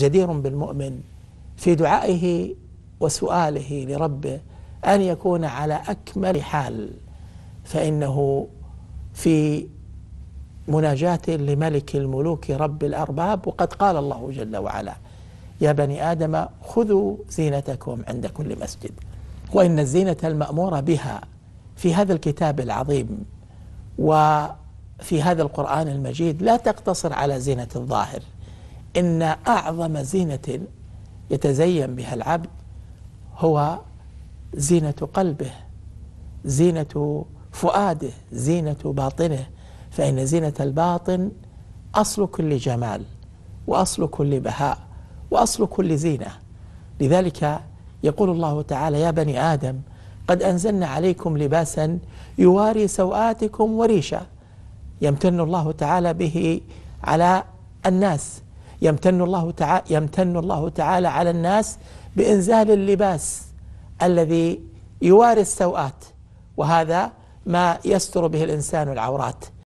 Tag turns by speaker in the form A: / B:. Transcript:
A: جدير بالمؤمن في دعائه وسؤاله لربه أن يكون على أكمل حال فإنه في مناجاة لملك الملوك رب الأرباب وقد قال الله جل وعلا يا بني آدم خذوا زينتكم عند كل مسجد وإن الزينة المأمورة بها في هذا الكتاب العظيم وفي هذا القرآن المجيد لا تقتصر على زينة الظاهر إن أعظم زينة يتزين بها العبد هو زينة قلبه زينة فؤاده زينة باطنه فإن زينة الباطن أصل كل جمال وأصل كل بهاء وأصل كل زينة لذلك يقول الله تعالى يا بني آدم قد أنزلنا عليكم لباسا يواري سوآتكم وريشا يمتن الله تعالى به على الناس يمتن الله تعالى يمتن الله تعالى على الناس بإنزال اللباس الذي يواري السوءات وهذا ما يستر به الإنسان العورات